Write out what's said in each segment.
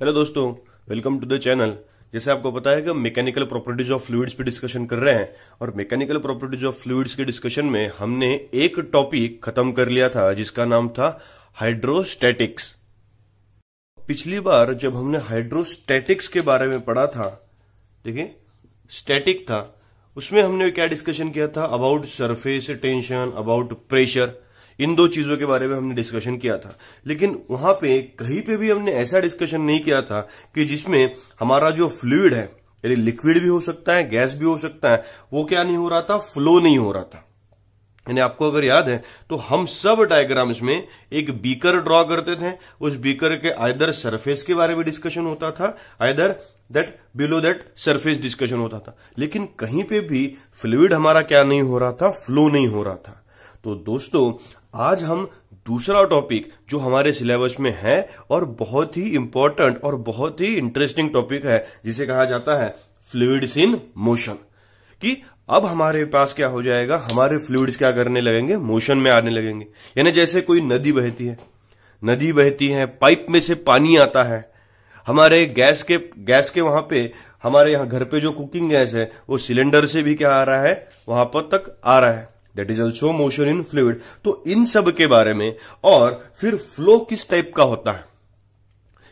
Hello दोस्तों welcome to the channel जैसे आपको पता है कि मैकेनिकल प्रॉपर्टीज ऑफ फ्लूइड्स पे डिस्कशन कर रहे हैं और मैकेनिकल प्रॉपर्टीज ऑफ फ्लूइड्स के डिस्कशन में हमने एक टॉपिक खत्म कर लिया था जिसका नाम था हाइड्रोस्टैटिक्स पिछली बार जब हमने हाइड्रोस्टैटिक्स के बारे में पढ़ा था देखिए स्टैटिक था उसमें हमने क्या डिस्कशन किया था about surface tension about pressure इन दो चीजों के बारे में हमने डिस्कशन किया था लेकिन वहां पे कहीं पे भी हमने ऐसा डिस्कशन नहीं किया था कि जिसमें हमारा जो फ्लूड है यानी लिक्विड भी हो सकता है गैस भी हो सकता है वो क्या नहीं हो रहा था फ्लो नहीं हो रहा था यानी आपको अगर याद है तो हम सब डायग्राम में एक बीकर ड्रॉ करते थे उस बीकर के आइदर सरफेस के बारे में डिस्कशन होता था either that below that surface discussion होता था लेकिन कहीं पे भी फ्लूड हमारा क्या नहीं हो रहा था फ्लो नहीं हो रहा था तो दोस्तों आज हम दूसरा टॉपिक जो हमारे सिलेबस में है और बहुत ही इंपॉर्टेंट और बहुत ही इंटरेस्टिंग टॉपिक है जिसे कहा जाता है फ्लूड्स इन मोशन कि अब हमारे पास क्या हो जाएगा हमारे फ्लूड्स क्या करने लगेंगे मोशन में आने लगेंगे यानी जैसे कोई नदी बहती है नदी बहती है पाइप में से पानी आता है हमारे गैस के गैस के वहां पे हमारे यहां घर पे जो कुकिंग गैस है वो सिलेंडर से भी क्या आ रहा है वहां पर तक आ रहा है that is also motion in fluid तो इन सब के बारे में और फिर फ्लो किस टाइप का होता है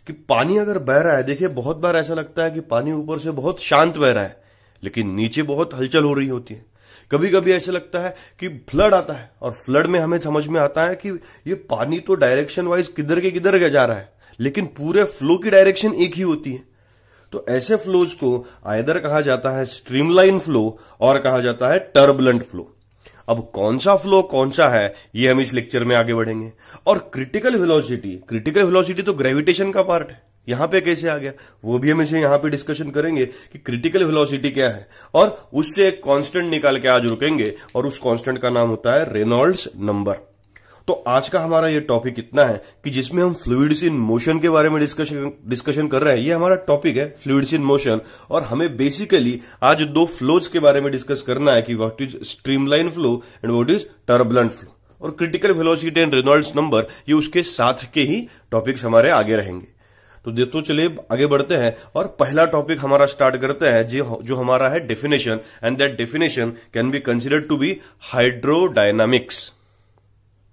कि पानी अगर बह रहा है देखिए बहुत बार ऐसा लगता है कि पानी ऊपर से बहुत शांत बह रहा है लेकिन नीचे बहुत हलचल हो रही होती है कभी कभी ऐसा लगता है कि फ्लड आता है और फ्लड में हमें समझ में आता है कि ये पानी तो डायरेक्शन वाइज किधर के किधर जा रहा है लेकिन पूरे फ्लो की डायरेक्शन एक ही होती है तो ऐसे फ्लोज को आयदर कहा जाता है स्ट्रीमलाइन फ्लो और कहा जाता है टर्बुलेंट फ्लो अब कौन सा फ्लो कौन सा है ये हम इस लेक्चर में आगे बढ़ेंगे और क्रिटिकल वेलोसिटी क्रिटिकल वेलोसिटी तो ग्रेविटेशन का पार्ट है यहां पे कैसे आ गया वो भी हम इसे यहां पे डिस्कशन करेंगे कि क्रिटिकल वेलोसिटी क्या है और उससे एक कांस्टेंट निकाल के आज रुकेंगे और उस कांस्टेंट का नाम होता है रेनॉल्ड्स नंबर तो आज का हमारा ये टॉपिक इतना है कि जिसमें हम फ्लूड्स इन मोशन के बारे में डिस्कशन डिस्कशन कर रहे हैं ये हमारा टॉपिक है फ्लूड्स इन मोशन और हमें बेसिकली आज दो फ्लोज के बारे में डिस्कस करना है कि what is streamline flow and what is turbulent flow और critical velocity and Reynolds number ये उसके साथ के ही टॉपिक्स हमारे आगे रहेंगे तो तो चलिए आगे बढ़ते हैं और पहला टॉपिक हमारा स्टार्ट करते हैं जो जो हमारा है definition and that definition can be considered to be hydrodynamics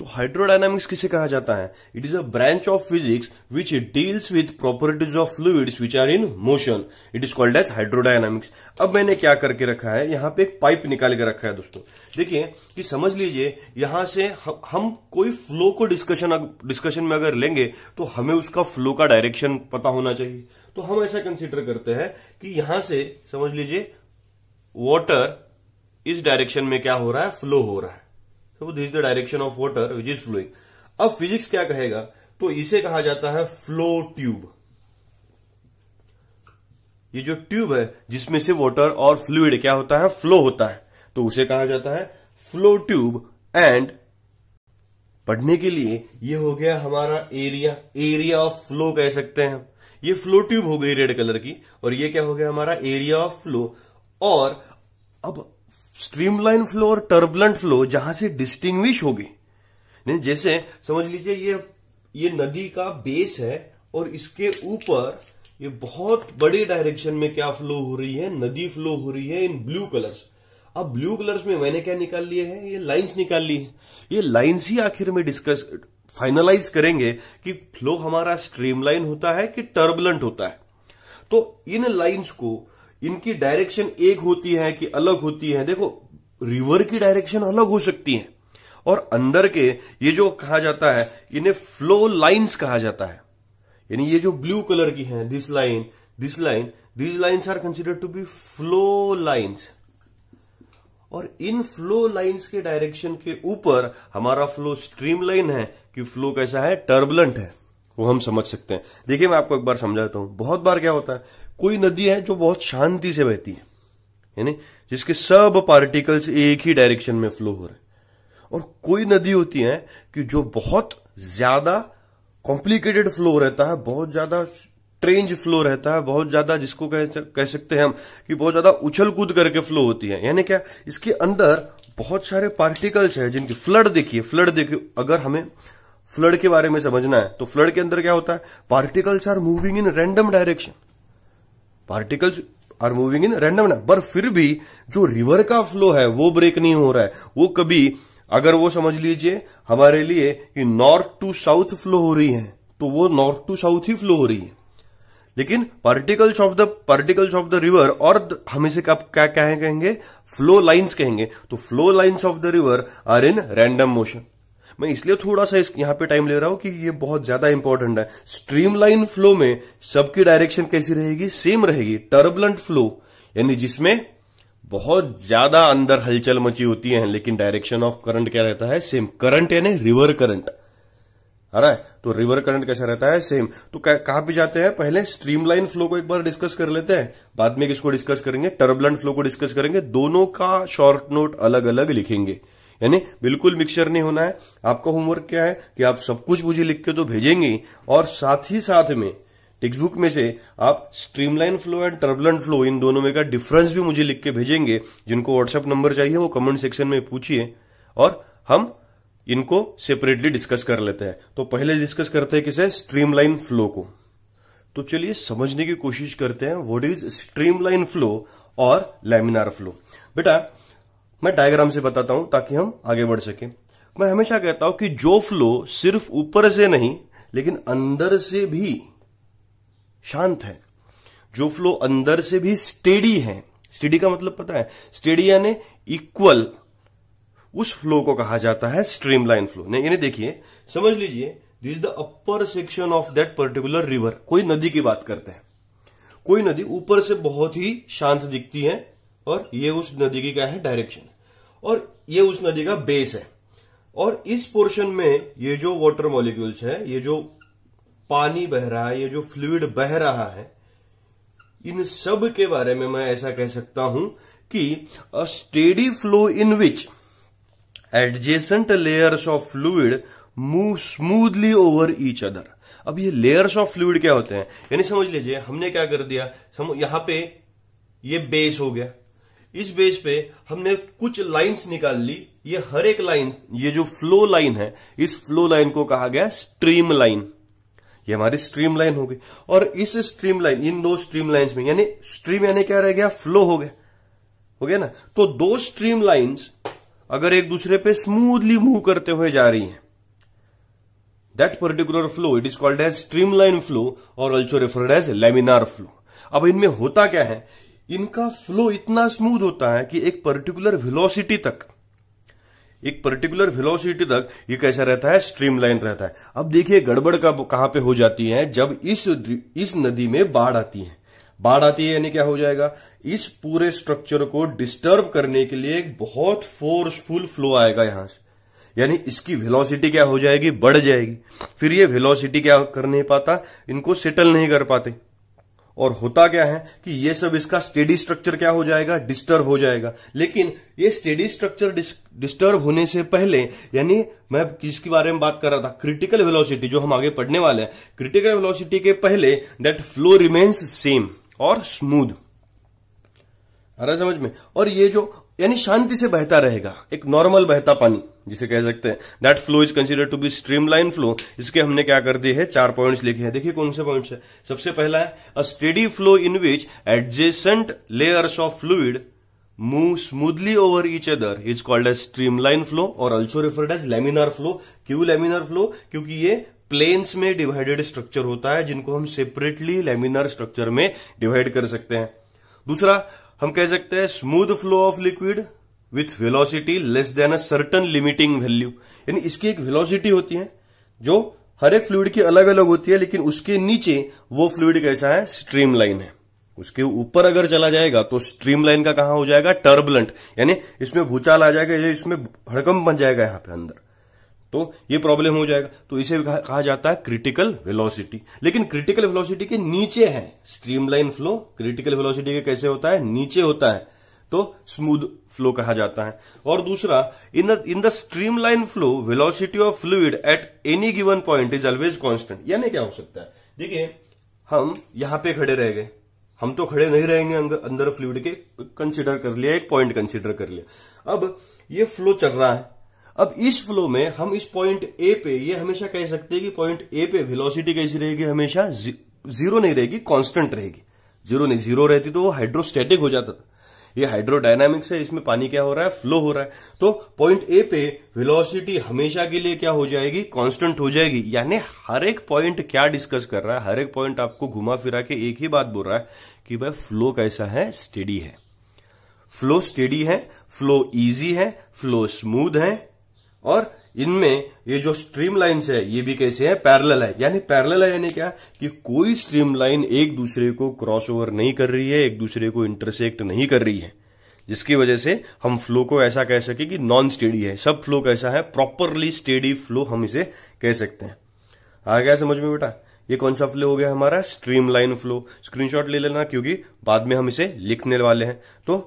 तो हाइड्रोडायनामिक्स किसे कहा जाता है it is a branch of physics which deals with properties of fluids which are in motion it is called as hydrodynamics अब मैंने क्या करके रखा है यहां पे एक पाइप निकाल के रखा है दोस्तों देखिए कि समझ लीजिए यहां से हम कोई फ्लो को डिस्कशन डिस्कशन में अगर लेंगे तो हमें उसका फ्लो का डायरेक्शन पता होना चाहिए तो हम ऐसा कंसिडर करते हैं कि यहां से समझ लीजिए वॉटर इस डायरेक्शन में क्या हो रहा है फ्लो हो रहा है तो this is the direction of water which is flowing अब फिजिक्स क्या कहेगा तो इसे कहा जाता है फ्लो ट्यूब ये जो ट्यूब है जिसमें से वॉटर और फ्लूड क्या होता है फ्लो होता है तो उसे कहा जाता है फ्लो ट्यूब एंड पढ़ने के लिए ये हो गया हमारा एरिया एरिया ऑफ फ्लो कह सकते हैं ये फ्लो ट्यूब हो गई रेड कलर की और ये क्या हो गया हमारा एरिया ऑफ फ्लो और अब स्ट्रीमलाइन फ्लो और टर्बुलेंट फ्लो जहां से डिस्टिंग्विश होगी नहीं जैसे समझ लीजिए ये ये नदी का बेस है और इसके ऊपर ये बहुत बड़े डायरेक्शन में क्या फ्लो हो रही है नदी फ्लो हो रही है इन ब्लू कलर्स अब ब्लू कलर्स में मैंने क्या निकाल लिए हैं ये लाइंस निकाल ली है ये लाइंस ही आखिर में डिस्कस फाइनलाइज करेंगे कि फ्लो हमारा स्ट्रीमलाइन होता है कि टर्बुलेंट होता है तो इन लाइंस को इनकी डायरेक्शन एक होती है कि अलग होती है देखो रिवर की डायरेक्शन अलग हो सकती है और अंदर के ये जो कहा जाता है इन्हें फ्लो लाइंस कहा जाता है यानी ये जो ब्लू कलर की है this line this line this lines are consider to be flow lines और इन फ्लो लाइंस के डायरेक्शन के ऊपर हमारा फ्लो स्ट्रीम लाइन है कि फ्लो कैसा है टर्बुलेंट है वो हम समझ सकते हैं देखिए मैं आपको एक बार समझाता हूं बहुत बार क्या होता है कोई नदी है जो बहुत शांति से बहती है यानी जिसके सब पार्टिकल्स एक ही डायरेक्शन में फ्लो हो रहे हैं और कोई नदी होती है कि जो बहुत ज्यादा कॉम्प्लिकेटेड फ्लो रहता है बहुत ज्यादा ट्रेंज फ्लो रहता है बहुत ज्यादा जिसको कह, कह सकते हैं हम कि बहुत ज्यादा उछल कूद करके फ्लो होती है यानी क्या इसके अंदर बहुत सारे पार्टिकल्स हैं जिनकी फ्लड देखिए फ्लड देखिए अगर हमें फ्लड के बारे में समझना है तो फ्लड के अंदर क्या होता है particles are moving in random direction particles are moving in random ना पर फिर भी जो रिवर का फ्लो है वो ब्रेक नहीं हो रहा है वो कभी अगर वो समझ लीजिए हमारे लिए कि नॉर्थ टू साउथ फ्लो हो रही है तो वो नॉर्थ टू साउथ ही फ्लो हो रही है लेकिन particles of the particles of the river और हम इसे क्या क्या कहेंगे फ्लो लाइंस कहेंगे तो flow lines of the river are in random motion मैं इसलिए थोड़ा सा इस यहां पे टाइम ले रहा हूं कि ये बहुत ज्यादा इंपॉर्टेंट है स्ट्रीमलाइन फ्लो में सबकी डायरेक्शन कैसी रहेगी सेम रहेगी टर्बुलेंट फ्लो यानी जिसमें बहुत ज्यादा अंदर हलचल मची होती है लेकिन डायरेक्शन ऑफ करंट क्या रहता है सेम करंट यानी रिवर करंट है तो रिवर करंट कैसा रहता है सेम तो कहां पे जाते हैं पहले स्ट्रीमलाइन फ्लो को एक बार डिस्कस कर लेते हैं बाद में किसको डिस्कस करेंगे टर्बुलेंट फ्लो को डिस्कस करेंगे दोनों का शॉर्ट नोट अलग अलग लिखेंगे यानी बिल्कुल मिक्सचर नहीं होना है आपका होमवर्क क्या है कि आप सब कुछ मुझे लिख के तो भेजेंगे और साथ ही साथ में टेक्स्ट बुक में से आप streamline flow and turbulent flow इन दोनों में का डिफरेंस भी मुझे लिख के भेजेंगे जिनको व्हाट्सएप नंबर चाहिए वो कमेंट सेक्शन में पूछिए और हम इनको सेपरेटली डिस्कस कर लेते हैं तो पहले डिस्कस करते हैं किसे स्ट्रीमलाइन फ्लो को तो चलिए समझने की कोशिश करते हैं व्हाट इज स्ट्रीमलाइन फ्लो और लेमिनार फ्लो बेटा मैं डायग्राम से बताता हूं ताकि हम आगे बढ़ सके मैं हमेशा कहता हूं कि जो फ्लो सिर्फ ऊपर से नहीं लेकिन अंदर से भी शांत है जो फ्लो अंदर से भी स्टेडी है स्टेडी का मतलब पता है स्टेडी यानी इक्वल उस फ्लो को कहा जाता है स्ट्रीमलाइन फ्लो यानी देखिए समझ लीजिए this the upper section of that particular river कोई नदी की बात करते हैं कोई नदी ऊपर से बहुत ही शांत दिखती है और ये उस नदी की क्या है डायरेक्शन और ये उस नदी का बेस है और इस पोर्शन में ये जो वाटर मॉलिक्यूल्स है ये जो पानी बह रहा है ये जो फ्लूड बह रहा है इन सब के बारे में मैं ऐसा कह सकता हूं कि a steady flow in which adjacent layers of fluid move smoothly over each other अब ये लेयर्स ऑफ फ्लूड क्या होते हैं यानी समझ लीजिए हमने क्या कर दिया यहां पे ये बेस हो गया इस बेस पे हमने कुछ लाइंस निकाल ली ये हर एक लाइन ये जो फ्लो लाइन है इस फ्लो लाइन को कहा गया स्ट्रीम लाइन ये हमारी स्ट्रीम लाइन हो गई और इस स्ट्रीम लाइन इन दो स्ट्रीम लाइन में यानी स्ट्रीम यानी क्या रह गया फ्लो हो गया हो गया ना तो दो स्ट्रीम लाइन्स अगर एक दूसरे पे स्मूथली मूव करते हुए जा रही हैं particular flow it is called as streamline flow और also referred as laminar flow अब इनमें होता क्या है इनका फ्लो इतना स्मूथ होता है कि एक पर्टिकुलर वेलोसिटी तक एक पर्टिकुलर वेलोसिटी तक ये कैसा रहता है स्ट्रीमलाइन रहता है अब देखिए गड़बड़ का कहां पे हो जाती है जब इस इस नदी में बाढ़ आती है बाढ़ आती है यानी क्या हो जाएगा इस पूरे स्ट्रक्चर को डिस्टर्ब करने के लिए एक बहुत फोर्सफुल फ्लो आएगा यहां से यानी इसकी वेलोसिटी क्या हो जाएगी बढ़ जाएगी फिर ये वेलोसिटी क्या कर नहीं पाता इनको सेटल नहीं कर पाते और होता क्या है कि ये सब इसका स्टेडी स्ट्रक्चर क्या हो जाएगा डिस्टर्ब हो जाएगा लेकिन ये स्टेडी स्ट्रक्चर डिस्टर्ब होने से पहले यानी मैं किसके बारे में बात कर रहा था क्रिटिकल वेलोसिटी जो हम आगे पढ़ने वाले हैं क्रिटिकल वेलोसिटी के पहले दैट फ्लो रिमेन्स सेम और स्मूद अरे समझ में और ये जो यानी शांति से बहता रहेगा एक नॉर्मल बहता पानी जिसे कह सकते हैं that flow is consider to be streamline flow इसके हमने क्या कर दिए है चार पॉइंट्स लिखे हैं देखिए कौन से पॉइंट्स है सबसे पहला है a steady flow in which adjacent layers of fluid move smoothly over each other is called as streamline flow और also referred as laminar flow क्यू लेमिनार फ्लो क्योंकि ये प्लेन्स में डिवाइडेड स्ट्रक्चर होता है जिनको हम सेपरेटली लेमिनार स्ट्रक्चर में डिवाइड कर सकते हैं दूसरा हम कह सकते हैं smooth flow of liquid with velocity less than a certain limiting value यानी इसकी एक वेलोसिटी होती है जो हर एक फ्लूड की अलग अलग होती है लेकिन उसके नीचे वो फ्लूड कैसा है स्ट्रीम लाइन है उसके ऊपर अगर चला जाएगा तो स्ट्रीम का कहा हो जाएगा टर्बुलेंट यानी इसमें भूचाल आ जाएगा या इसमें हड़कम बन जाएगा यहां पे अंदर तो ये प्रॉब्लम हो जाएगा तो इसे कहा जाता है क्रिटिकल वेलोसिटी लेकिन क्रिटिकल वेलोसिटी के नीचे है स्ट्रीमलाइन फ्लो क्रिटिकल वेलोसिटी के कैसे होता है नीचे होता है तो स्मूथ फ्लो कहा जाता है और दूसरा in in the streamline flow velocity of fluid at any given point is always constant यानी क्या हो सकता है देखिए हम यहां पे खड़े रह गए हम तो खड़े नहीं रहेंगे अंदर फ्लूड के कंसिडर कर लिया एक पॉइंट कंसिडर कर लिया अब ये फ्लो चल रहा है अब इस फ्लो में हम इस पॉइंट ए पे ये हमेशा कह सकते हैं कि पॉइंट ए पे वेलोसिटी कैसी रहेगी हमेशा जीरो नहीं रहेगी कांस्टेंट रहेगी जीरो नहीं जीरो रहती तो वो हाइड्रोस्टेटिक हो जाता था ये हाइड्रोडायनामिक्स है इसमें पानी क्या हो रहा है फ्लो हो रहा है तो पॉइंट ए पे वेलोसिटी हमेशा के लिए क्या हो जाएगी कांस्टेंट हो जाएगी यानी हर एक पॉइंट क्या डिस्कस कर रहा है हर एक पॉइंट आपको घुमा फिरा के एक ही बात बोल रहा है कि भाई फ्लो कैसा है स्टेडी है फ्लो स्टेडी है फ्लो इजी है फ्लो स्मूद है और इनमें ये जो स्ट्रीम लाइन है ये भी कैसे है पैरेलल है यानी पैरेलल है यानी क्या कि कोई स्ट्रीम लाइन एक दूसरे को क्रॉस ओवर नहीं कर रही है एक दूसरे को इंटरसेक्ट नहीं कर रही है जिसकी वजह से हम फ्लो को ऐसा कह सके कि नॉन स्टेडी है सब फ्लो कैसा है प्रॉपरली स्टेडी फ्लो हम इसे कह सकते हैं आ गया समझ में बेटा ये कौन सा फ्लो हो गया हमारा स्ट्रीम लाइन फ्लो स्क्रीनशॉट ले लेना क्योंकि बाद में हम इसे लिखने वाले हैं तो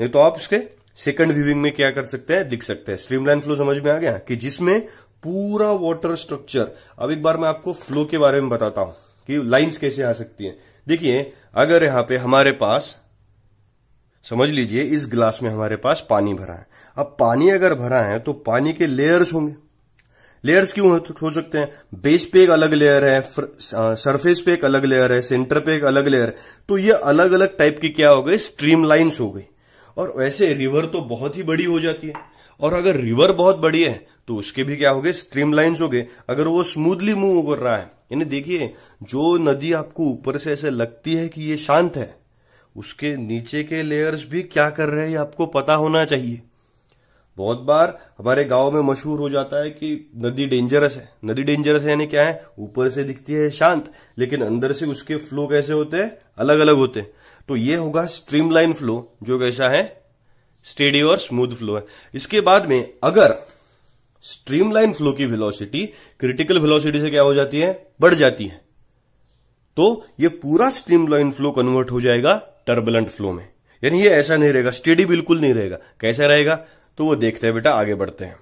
नहीं तो आप इसके सेकंड व्यूविंग में क्या कर सकते हैं दिख सकते हैं स्ट्रीमलाइन फ्लो समझ में आ गया कि जिसमें पूरा वाटर स्ट्रक्चर अब एक बार मैं आपको फ्लो के बारे में बताता हूं कि लाइंस कैसे आ सकती हैं देखिए अगर यहां पे हमारे पास समझ लीजिए इस ग्लास में हमारे पास पानी भरा है अब पानी अगर भरा है तो पानी के लेयर्स होंगे लेयर्स क्यों हो सकते हैं बेस पे एक अलग लेयर है सरफेस पे एक अलग लेयर है सेंटर पे एक अलग लेयर है तो ये अलग अलग टाइप की क्या हो गई स्ट्रीम लाइन्स हो गई और वैसे रिवर तो बहुत ही बड़ी हो जाती है और अगर रिवर बहुत बड़ी है तो उसके भी क्या हो गए स्ट्रीम लाइन हो गए अगर वो स्मूथली मूव कर रहा है यानी देखिए जो नदी आपको ऊपर से ऐसे लगती है कि ये शांत है उसके नीचे के लेयर्स भी क्या कर रहे हैं आपको पता होना चाहिए बहुत बार हमारे गांव में मशहूर हो जाता है कि नदी डेंजरस है नदी डेंजरस है यानी क्या है ऊपर से दिखती है शांत लेकिन अंदर से उसके फ्लो कैसे होते हैं अलग अलग होते हैं तो ये होगा स्ट्रीमलाइन फ्लो जो कैसा है स्टेडी और स्मूथ फ्लो है इसके बाद में अगर स्ट्रीमलाइन फ्लो की वेलोसिटी क्रिटिकल वेलोसिटी से क्या हो जाती है बढ़ जाती है तो ये पूरा स्ट्रीमलाइन फ्लो कन्वर्ट हो जाएगा टर्बुलेंट फ्लो में यानी ये ऐसा नहीं रहेगा स्टेडी बिल्कुल नहीं रहेगा कैसा रहेगा तो वो देखते हैं बेटा आगे बढ़ते हैं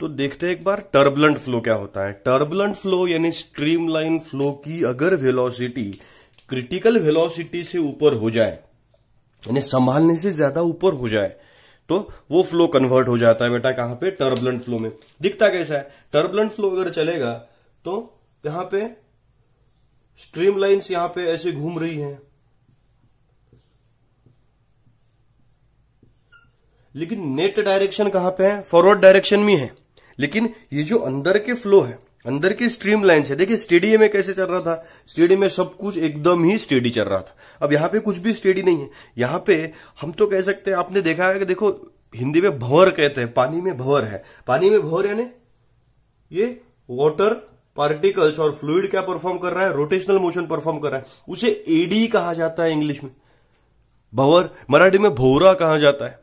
तो देखते हैं एक बार टर्बुलेंट फ्लो क्या होता है टर्बुलेंट फ्लो यानी स्ट्रीमलाइन फ्लो की अगर वेलोसिटी क्रिटिकल वेलोसिटी से ऊपर हो जाए यानी संभालने से ज्यादा ऊपर हो जाए तो वो फ्लो कन्वर्ट हो जाता है बेटा कहां पे टर्बुलेंट फ्लो में दिखता कैसा है टर्बुलेंट फ्लो अगर चलेगा तो यहां पे स्ट्रीम लाइन्स यहां पे ऐसे घूम रही हैं लेकिन नेट डायरेक्शन कहां पे है फॉरवर्ड डायरेक्शन में है लेकिन ये जो अंदर के फ्लो है अंदर की स्ट्रीम लाइन से देखिए स्टेडी में कैसे चल रहा था स्टेडी में सब कुछ एकदम ही स्टेडी चल रहा था अब यहाँ पे कुछ भी स्टेडी नहीं है यहाँ पे हम तो कह सकते हैं आपने देखा है कि देखो हिंदी में भवर कहते हैं पानी में भंवर है पानी में भवर यानी ये वॉटर पार्टिकल्स और फ्लूड क्या परफॉर्म कर रहा है रोटेशनल मोशन परफॉर्म कर रहा है उसे एडी कहा जाता है इंग्लिश में भवर मराठी में भोरा कहा जाता है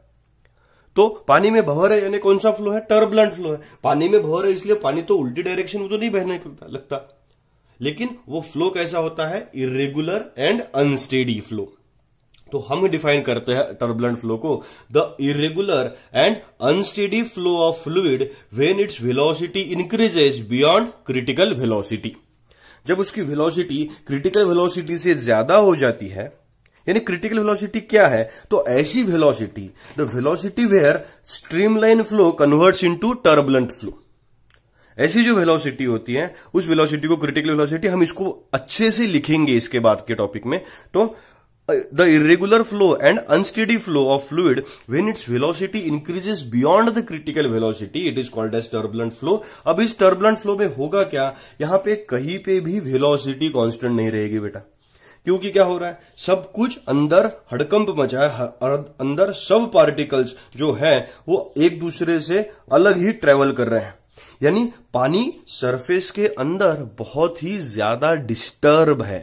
तो पानी में बह रहे यानी कौन सा फ्लो है टर्बुलेंट फ्लो है पानी में बह रहे इसलिए पानी तो उल्टी डायरेक्शन में तो नहीं बहने लगता लेकिन वो फ्लो कैसा होता है इरेगुलर एंड अनस्टेडी फ्लो तो हम डिफाइन करते हैं टर्बुलेंट फ्लो को the irregular and unsteady flow of fluid when its velocity increases beyond critical velocity जब उसकी वेलोसिटी क्रिटिकल वेलोसिटी से ज्यादा हो जाती है यानी क्रिटिकल वेलोसिटी क्या है तो ऐसी velocity the velocity where streamline flow converts into turbulent flow ऐसी जो वेलोसिटी होती है उस वेलोसिटी को क्रिटिकल वेलोसिटी हम इसको अच्छे से लिखेंगे इसके बाद के टॉपिक में तो the irregular flow and unsteady flow of fluid when its velocity increases beyond the critical velocity it is called as turbulent flow अब इस टर्बुलेंट फ्लो में होगा क्या यहां पे कहीं पे भी वेलोसिटी कॉन्स्टेंट नहीं रहेगी बेटा क्योंकि क्या हो रहा है सब कुछ अंदर हड़कंप मचा है अंदर सब पार्टिकल्स जो है वो एक दूसरे से अलग ही ट्रेवल कर रहे हैं यानी पानी सरफेस के अंदर बहुत ही ज्यादा डिस्टर्ब है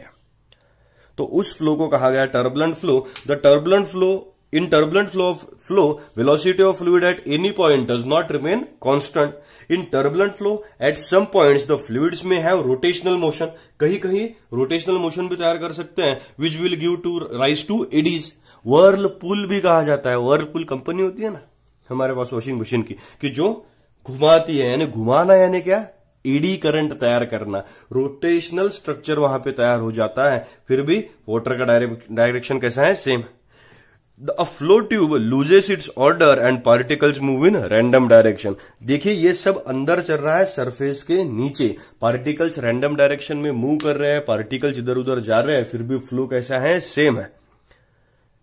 तो उस फ्लो को कहा गया turbulent flow the turbulent flow in turbulent flow of flow velocity of fluid at any point does not remain constant in turbulent flow at some points the fluids may have rotational motion कहीं कहीं rotational motion भी तैयार कर सकते हैं which will give to rise to eddies whirlpool भी कहा जाता है वर्ल पुल कंपनी होती है ना हमारे पास वॉशिंग मशीन की कि जो घुमाती है यानी घुमाना यानी क्या एडी करंट तैयार करना रोटेशनल स्ट्रक्चर वहां पे तैयार हो जाता है फिर भी वॉटर का डायरेक्शन कैसा है सेम है a flow tube loses its order and particles move in random direction देखिए ये सब अंदर चल रहा है सरफेस के नीचे पार्टिकल्स रैंडम डायरेक्शन में मूव कर रहे हैं पार्टिकल्स इधर उधर जा रहे हैं फिर भी फ्लो कैसा है सेम है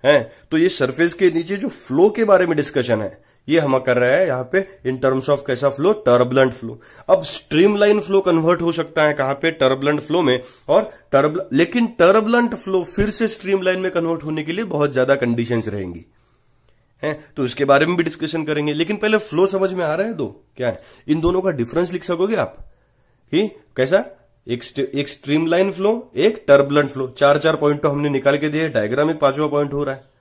हैं तो ये सरफेस के नीचे जो फ्लो के बारे में डिस्कशन है ये हम कर रहे हैं यहाँ पे इन टर्म्स ऑफ कैसा फ्लो टर्बलेंट फ्लो अब स्ट्रीमलाइन फ्लो कन्वर्ट हो सकता है कहाँ पे टर्बलेंट फ्लो में और टर्ब लेकिन टर्बलेंट फ्लो फिर से स्ट्रीमलाइन में कन्वर्ट होने के लिए बहुत ज्यादा कंडीशन रहेंगी हैं तो इसके बारे में भी डिस्कशन करेंगे लेकिन पहले फ्लो समझ में आ रहा है दो क्या है इन दोनों का डिफरेंस लिख सकोगे आप कि कैसा एक स्ट्रीमलाइन फ्लो एक टर्बलेंट फ्लो चार चार पॉइंट तो हमने निकाल के दिए डायग्राम एक पांचवा पॉइंट हो रहा है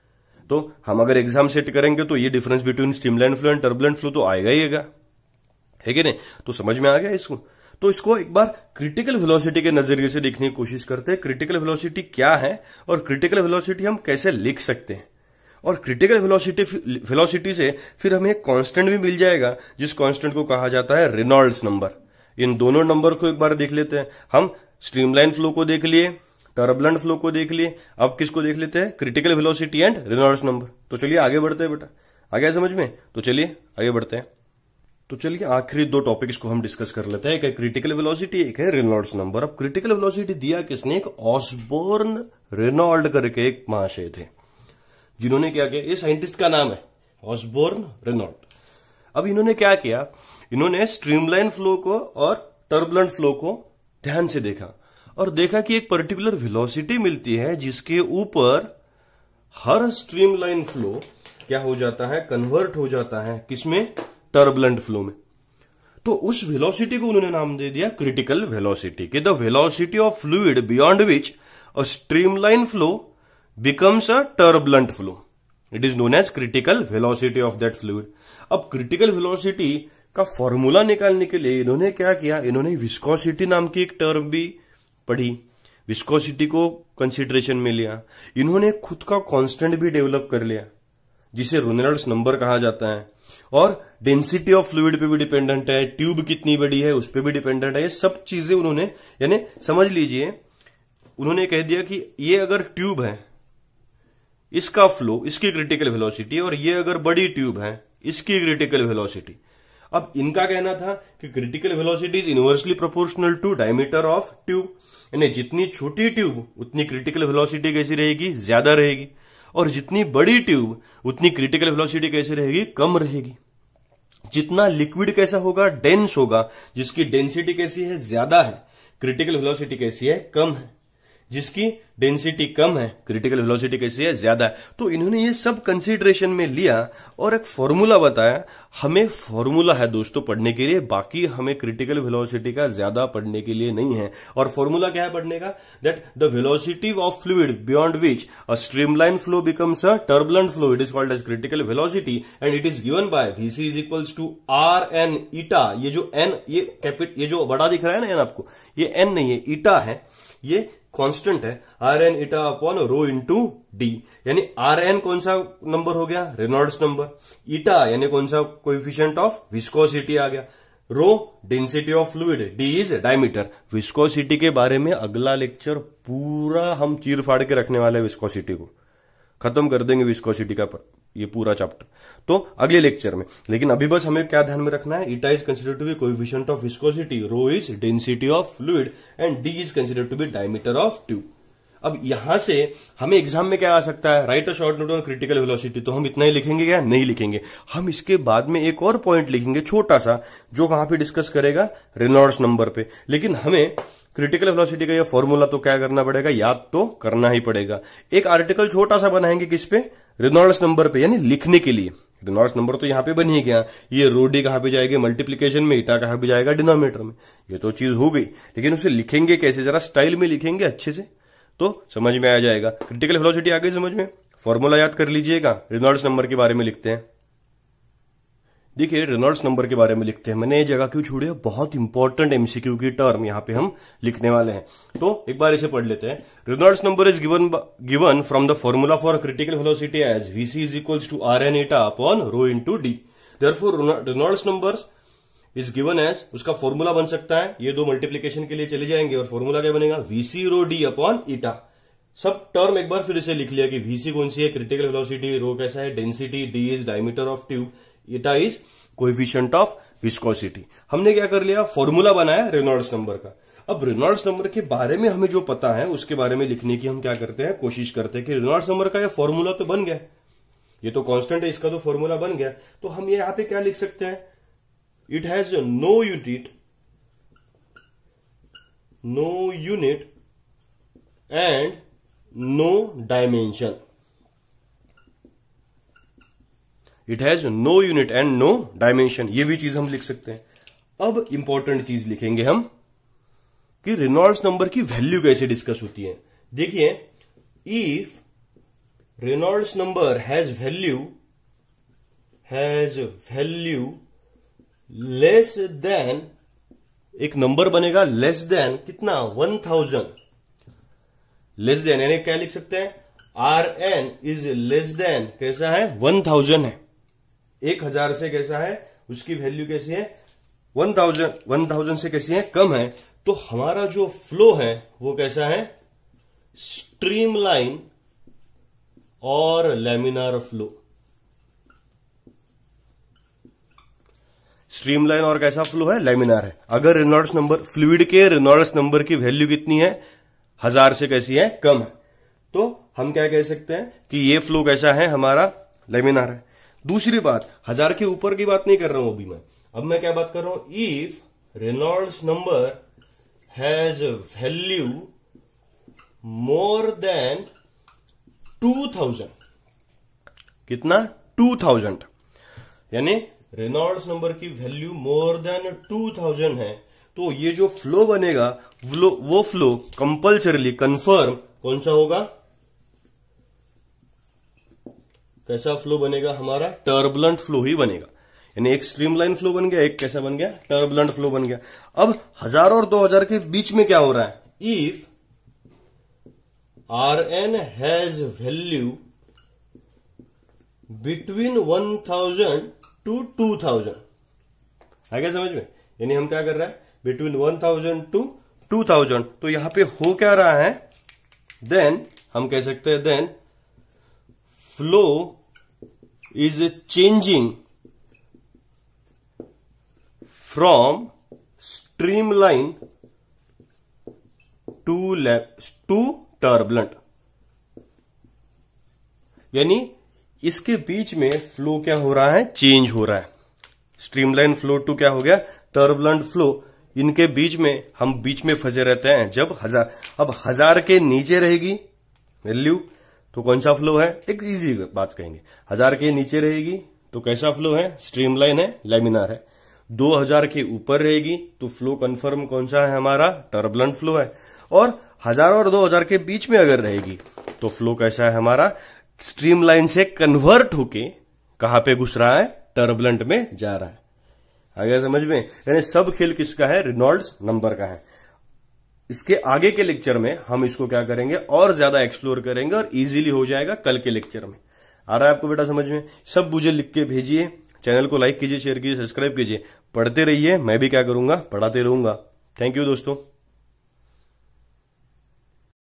तो हम अगर एग्जाम सेट करेंगे तो ये difference between streamline flow and turbulent flow तो आएगा ही आएगा है कि नहीं तो समझ में आ गया इसको तो इसको एक बार क्रिटिकल वेलोसिटी के नजरिए से देखने की कोशिश करते हैं क्रिटिकल वेलोसिटी क्या है और क्रिटिकल वेलोसिटी हम कैसे लिख सकते हैं और क्रिटिकल वेलोसिटी वेलोसिटी से फिर हमें एक कांस्टेंट भी मिल जाएगा जिस कांस्टेंट को कहा जाता है रेनॉल्ड्स नंबर इन दोनों नंबर को एक बार देख लेते हैं हम स्ट्रीमलाइन फ्लो को देख लिए टर्बलेंट फ्लो को देख लिए अब किसको देख लेते हैं critical velocity and Reynolds number तो चलिए आगे बढ़ते हैं बेटा आ गया समझ में तो चलिए आगे बढ़ते हैं तो चलिए आखिरी दो टॉपिक्स को हम डिस्कस कर लेते हैं एक है क्रिटिकल वेलोसिटी एक है रेनॉल्ड्स नंबर अब क्रिटिकल वेलोसिटी दिया किसने एक ऑसबोर्न रेनॉल्ड करके एक महाशय थे जिन्होंने क्या किया ये साइंटिस्ट का नाम है ऑसबोर्न रेनॉल्ड अब इन्होंने क्या किया इन्होंने स्ट्रीमलाइन फ्लो को और टर्बुलेंट फ्लो को ध्यान से देखा और देखा कि एक पर्टिकुलर वेलोसिटी मिलती है जिसके ऊपर हर स्ट्रीमलाइन फ्लो क्या हो जाता है कन्वर्ट हो जाता है किसमें टर्बुलेंट फ्लो में तो उस वेलोसिटी को उन्होंने नाम दे दिया क्रिटिकल वेलोसिटी कि the velocity of fluid beyond which a streamline flow becomes a turbulent flow it is known as critical velocity of that fluid अब क्रिटिकल वेलोसिटी का फॉर्मूला निकालने के लिए इन्होंने क्या किया इन्होंने विस्कोसिटी नाम की एक टर्म भी पढ़ी विस्कोसिटी को कंसिडरेशन में लिया इन्होंने खुद का कांस्टेंट भी डेवलप कर लिया जिसे रोनेल्ड्स नंबर कहा जाता है और डेंसिटी ऑफ फ्लूड पे भी डिपेंडेंट है ट्यूब कितनी बड़ी है उस पर भी डिपेंडेंट है ये सब चीजें उन्होंने यानी समझ लीजिए उन्होंने कह दिया कि ये अगर ट्यूब है इसका फ्लो इसकी क्रिटिकल वेलोसिटी और ये अगर बड़ी ट्यूब है इसकी क्रिटिकल वेलोसिटी अब इनका कहना था कि critical velocity is inversely proportional to diameter of tube यानी जितनी छोटी ट्यूब उतनी क्रिटिकल वेलोसिटी कैसी रहेगी ज्यादा रहेगी और जितनी बड़ी ट्यूब उतनी क्रिटिकल वेलोसिटी कैसी रहेगी कम रहेगी जितना लिक्विड कैसा होगा डेंस होगा जिसकी डेंसिटी कैसी है ज्यादा है क्रिटिकल वेलोसिटी कैसी है कम है जिसकी डेंसिटी कम है क्रिटिकल वेलोसिटी कैसी है ज्यादा है तो इन्होंने ये सब कंसिडरेशन में लिया और एक फॉर्मूला बताया हमें फॉर्मूला है दोस्तों पढ़ने के लिए बाकी हमें क्रिटिकल वेलोसिटी का ज्यादा पढ़ने के लिए नहीं है और फॉर्मूला क्या है पढ़ने का that the velocity of fluid beyond which a streamline flow becomes a turbulent flow it is called as critical velocity and it is given by VC is equals to R N eta ये जो N ये कैपिट ये जो बड़ा दिख रहा है ना एन आपको ये एन नहीं है ईटा है ये कांस्टेंट है R N eta upon rho into D यानी आर एन कौन सा नंबर हो गया रेनॉल्ड्स नंबर इटा यानी कौन सा कोफिशियंट ऑफ विस्कोसिटी आ गया rho density of fluid D is diameter viscosity के बारे में अगला लेक्चर पूरा हम चीर फाड़ के रखने वाले विस्कोसिटी को खत्म कर देंगे विस्कोसिटी का पर. ये पूरा चैप्टर तो अगले लेक्चर में लेकिन अभी बस हमें क्या ध्यान में रखना है eta is consider to be coefficient of viscosity rho is density of fluid and D is consider to be diameter of tube अब यहां से हमें एग्जाम में क्या आ सकता है write a short note on critical velocity तो हम इतना ही लिखेंगे क्या नहीं लिखेंगे हम इसके बाद में एक और पॉइंट लिखेंगे छोटा सा जो कहां पे डिस्कस करेगा रेनॉर्ड्स नंबर पे लेकिन हमें क्रिटिकल वेलोसिटी का यह फॉर्मूला तो क्या करना पड़ेगा याद तो करना ही पड़ेगा एक आर्टिकल छोटा सा बनाएंगे किस पे रिनॉल्ड्स नंबर पे यानी लिखने के लिए रिनॉल्ड्स नंबर तो यहां पे बन ही गया ये रोडी कहां पे जाएगी मल्टीप्लीकेशन में इटा कहां पे जाएगा डिनोमीटर में ये तो चीज हो गई लेकिन उसे लिखेंगे कैसे जरा स्टाइल में लिखेंगे अच्छे से तो समझ में आ जाएगा क्रिटिकल वेलोसिटी आ गई समझ में फॉर्मूला याद कर लीजिएगा रिनॉल्ड्स नंबर के बारे में लिखते हैं देखिए रेनॉल्ड्स नंबर के बारे में लिखते हैं मैंने ये जगह क्यों छोड़ी है बहुत इंपॉर्टेंट एमसीक्यू की टर्म यहाँ पे हम लिखने वाले हैं तो एक बार इसे पढ़ लेते हैं Reynolds number is given given from the formula for critical velocity as VC is equals to R N eta upon rho into D therefore Reynolds number is given as उसका फॉर्मूला बन सकता है ये दो मल्टीप्लीकेशन के लिए चले जाएंगे और फॉर्मूला क्या बनेगा VC rho D upon eta सब टर्म एक बार फिर इसे लिख लिया कि वीसी कौन सी है क्रिटिकल वेलोसिटी रो कैसा है density D is diameter of tube eta is coefficient of viscosity हमने क्या कर लिया फॉर्मूला बनाया रेनॉल्ड्स नंबर का अब रेनॉल्ड्स नंबर के बारे में हमें जो पता है उसके बारे में लिखने की हम क्या करते हैं कोशिश करते हैं कि रेनॉल्ड्स नंबर का यह फॉर्मूला तो बन गया ये तो कांस्टेंट है इसका तो फॉर्मूला बन गया तो हम ये यहां पे क्या लिख सकते हैं it has no unit no unit and no dimension it has no unit and no dimension ये भी चीज हम लिख सकते हैं अब इंपॉर्टेंट चीज लिखेंगे हम कि रेनॉल्ड्स नंबर की वैल्यू कैसे डिस्कस होती है देखिए if Reynolds number has value has value less than एक नंबर बनेगा लेस देन कितना वन थाउजेंड लेस देन यानी क्या लिख सकते हैं R N is less than कैसा है वन थाउजेंड है एक हजार से कैसा है उसकी वैल्यू कैसी है वन थाउजेंड वन थाउजेंड से कैसी है कम है तो हमारा जो फ्लो है वो कैसा है स्ट्रीमलाइन और लेमिनार फ्लो स्ट्रीमलाइन और कैसा फ्लो है लेमिनार है अगर रिनॉल्ड्स नंबर फ्लूड के रिनॉल्ड्स नंबर की वैल्यू कितनी है हजार से कैसी है कम है तो हम क्या कह सकते हैं कि ये फ्लो कैसा है हमारा लेमिनार है दूसरी बात हजार के ऊपर की बात नहीं कर रहा हूं अभी मैं अब मैं क्या बात कर रहा हूं if Reynolds number has value more than two thousand कितना टू थाउजेंड यानी रेनॉल्ड्स नंबर की value more than two thousand है तो ये जो फ्लो बनेगा वो फ्लो कंपल्सरली कंफर्म कौन सा होगा कैसा फ्लो बनेगा हमारा टर्बुलेंट फ्लो ही बनेगा यानी एक स्ट्रीमलाइन फ्लो बन गया एक कैसा बन गया टर्बुलेंट फ्लो बन गया अब हजार और दो हजार के बीच में क्या हो रहा है if R N has value between one thousand to two thousand आ गया समझ में यानी हम क्या कर रहे हैं between one thousand to two thousand तो यहां पे हो क्या रहा है देन हम कह सकते हैं then flow is changing from streamline to lap to turbulent यानी इसके बीच में फ्लो क्या हो रहा है चेंज हो रहा है स्ट्रीमलाइन फ्लो टू क्या हो गया टर्बलेंट फ्लो इनके बीच में हम बीच में फंसे रहते हैं जब हजार अब हजार के नीचे रहेगी वैल्यू तो कौन सा फ्लो है एक इजी बात कहेंगे हजार के नीचे रहेगी तो कैसा फ्लो है स्ट्रीमलाइन है लेमिनार है 2000 के ऊपर रहेगी तो फ्लो कंफर्म कौन सा है हमारा टर्बुलेंट फ्लो है और हजार और 2000 के बीच में अगर रहेगी तो फ्लो कैसा है हमारा स्ट्रीमलाइन से कन्वर्ट होके कहा पे घुस रहा है टर्बुलेंट में जा रहा है आगे समझ में यानी सब खेल किसका है रिनॉल्ड्स नंबर का है इसके आगे के लेक्चर में हम इसको क्या करेंगे और ज्यादा एक्सप्लोर करेंगे और इजीली हो जाएगा कल के लेक्चर में आ रहा है आपको बेटा समझ में सब मुझे लिख के भेजिए चैनल को लाइक कीजिए शेयर कीजिए सब्सक्राइब कीजिए पढ़ते रहिए मैं भी क्या करूंगा पढ़ाते रहूंगा थैंक यू दोस्तों